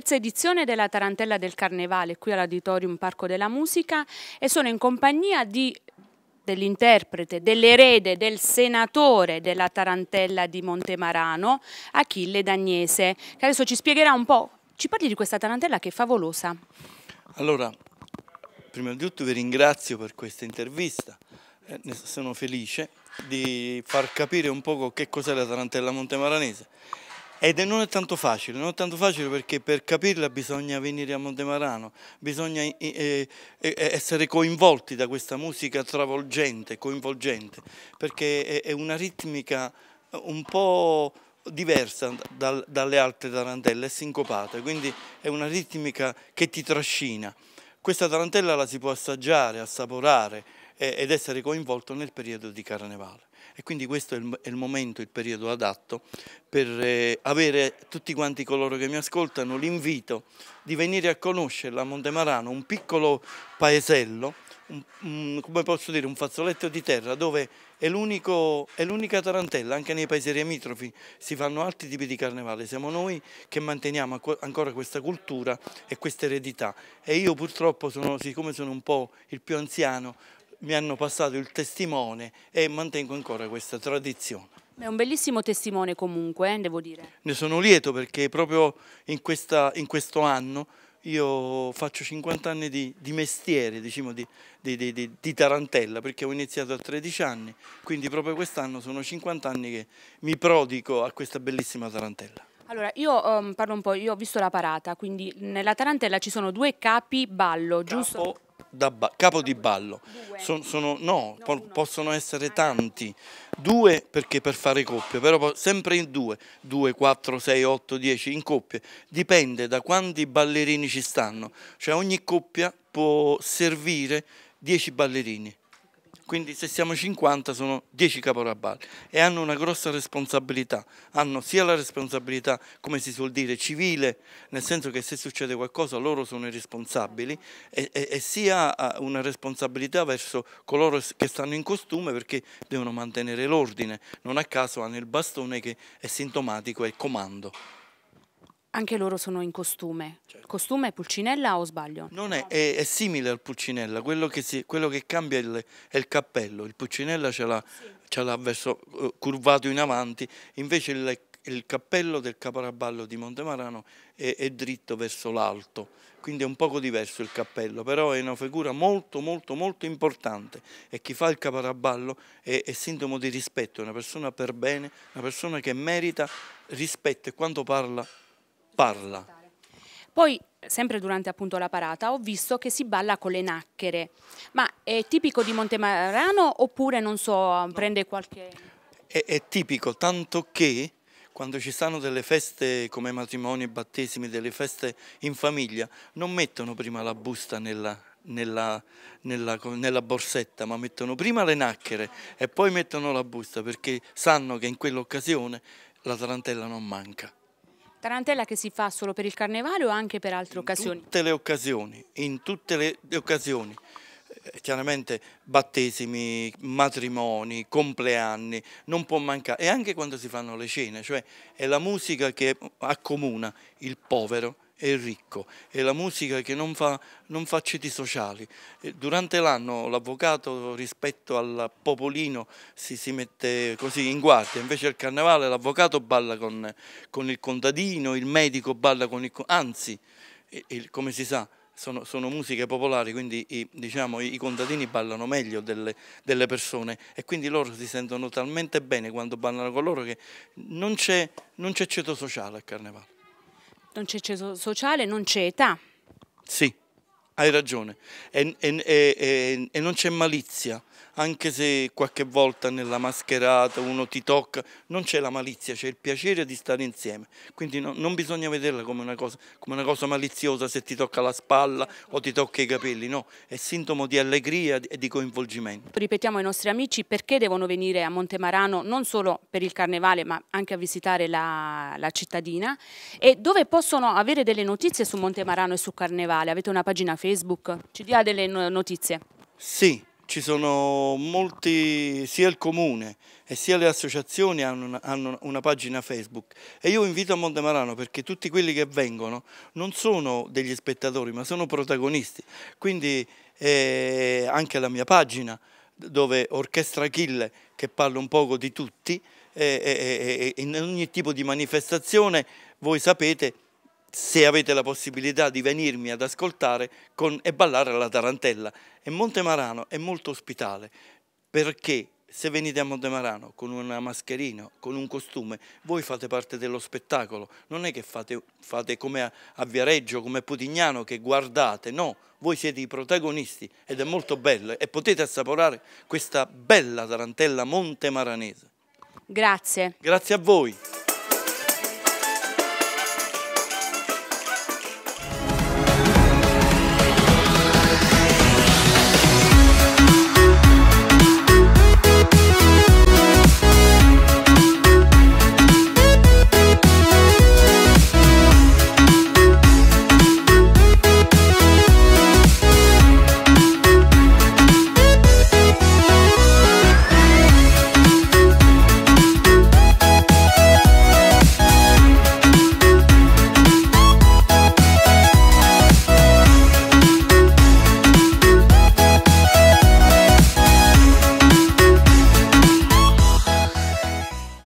terza edizione della Tarantella del Carnevale qui all'Auditorium Parco della Musica e sono in compagnia di dell'interprete, dell'erede, del senatore della Tarantella di Montemarano, Achille Dagnese, che adesso ci spiegherà un po', ci parli di questa Tarantella che è favolosa. Allora, prima di tutto vi ringrazio per questa intervista, eh, sono felice di far capire un po' che cos'è la Tarantella montemaranese ed non è tanto facile, non è tanto facile perché per capirla bisogna venire a Montemarano, bisogna eh, eh, eh, eh, essere coinvolti da questa musica travolgente, coinvolgente, perché è una ritmica un po' diversa dal, dalle altre tarantelle, è sincopata, quindi è una ritmica che ti trascina. Questa tarantella la si può assaggiare, assaporare, eh, ed essere coinvolto nel periodo di carnevale. E quindi questo è il, è il momento, il periodo adatto per eh, avere tutti quanti coloro che mi ascoltano l'invito di venire a conoscere la Montemarano, un piccolo paesello, un, un, come posso dire, un fazzoletto di terra dove è, l'unica tarantella, anche nei paesi limitrofi si fanno altri tipi di carnevale, siamo noi che manteniamo ancora questa cultura e questa eredità e io purtroppo, sono, siccome sono un po' il più anziano, mi hanno passato il testimone e mantengo ancora questa tradizione. È un bellissimo testimone comunque, eh, devo dire. Ne sono lieto perché proprio in, questa, in questo anno io faccio 50 anni di, di mestiere, diciamo, di, di, di, tarantella, perché ho iniziato a 13 anni, quindi proprio quest'anno sono 50 anni che mi prodigo a questa bellissima tarantella. Allora, io um, parlo un po', io ho visto la parata, quindi nella tarantella ci sono due capi ballo, Capo giusto? da capo di ballo. Sono, sono, no, po possono essere tanti. Due perché per fare coppie, però sempre in due, due, quattro, sei, otto, dieci, in coppie. Dipende da quanti ballerini ci stanno. Cioè ogni coppia può servire dieci ballerini. Quindi se siamo 50 sono 10 caporabali e hanno una grossa responsabilità, hanno sia la responsabilità, come si suol dire, civile, nel senso che se succede qualcosa loro sono i responsabili, e, e, e sia una responsabilità verso coloro che stanno in costume perché devono mantenere l'ordine, non a caso hanno il bastone che è sintomatico, è il comando. Anche loro sono in costume. Certo. Costume è pulcinella o sbaglio? Non è, è, è simile al pulcinella, quello che, si, quello che cambia il, è il cappello, il pulcinella ce l'ha, sì. uh, curvato in avanti, invece il, il cappello del caparaballo di Montemarano è, è dritto verso l'alto, quindi è un poco diverso il cappello, però è una figura molto molto molto importante e chi fa il caparaballo è, è, sintomo di rispetto, è una persona per bene, una persona che merita rispetto e quando parla parla. Poi sempre durante appunto la parata, ho visto che si balla con le nacchere. Ma è tipico di Montemarano oppure, non so, prende qualche... È, è, tipico, tanto che quando ci stanno delle feste come matrimoni, battesimi, delle feste in famiglia, non mettono prima la busta nella, nella, nella, nella borsetta, ma mettono prima le nacchere e poi mettono la busta perché sanno che in quell'occasione la tarantella non manca. Tarantella che si fa solo per il carnevale o anche per altre in occasioni? In tutte le occasioni, in tutte le, occasioni. Eh, chiaramente battesimi, matrimoni, compleanni, non può mancare. E anche quando si fanno le cene, cioè è la musica che accomuna il povero e ricco, è la musica che non fa, non fa ceti sociali. Durante l'anno l'avvocato rispetto al popolino si, si, mette così in guardia, invece al carnevale l'avvocato balla con, con, il contadino, il medico balla con il... anzi, il, come si sa, sono, sono, musiche popolari, quindi i, diciamo, i contadini ballano meglio delle, delle, persone e quindi loro si sentono talmente bene quando ballano con loro che non c'è ceto sociale al carnevale. Non c'è ceto sociale, non c'è età. Sì, hai ragione. E, e, e, e non c'è malizia, anche se qualche volta nella mascherata uno ti tocca, non c'è la malizia, c'è il piacere di stare insieme. Quindi no, non bisogna vederla come una, cosa, come una, cosa, maliziosa se ti tocca la spalla o ti tocca i capelli, no, è sintomo di allegria e di coinvolgimento. Ripetiamo ai nostri amici perché devono venire a Montemarano non solo per il carnevale ma anche a visitare la, la cittadina e dove possono avere delle notizie su Montemarano e su Carnevale. Avete una pagina Facebook? Ci dia delle notizie? Sì, ci sono molti, sia il comune e sia le associazioni hanno una, hanno una, pagina Facebook e io invito a Montemarano perché tutti quelli che vengono non sono degli spettatori ma sono protagonisti, quindi eh, anche la mia pagina dove Orchestra Kille che parla un poco di tutti eh eh, eh, eh, in ogni tipo di manifestazione voi sapete se avete la possibilità di venirmi ad ascoltare con, e ballare alla tarantella. E Montemarano è molto ospitale perché se venite a Montemarano con una mascherina, con un costume, voi fate parte dello spettacolo, non è che fate, fate come a, a, Viareggio, come a Putignano che guardate, no, voi siete i protagonisti ed è molto bello e potete assaporare questa bella tarantella montemaranese. Grazie. Grazie a voi.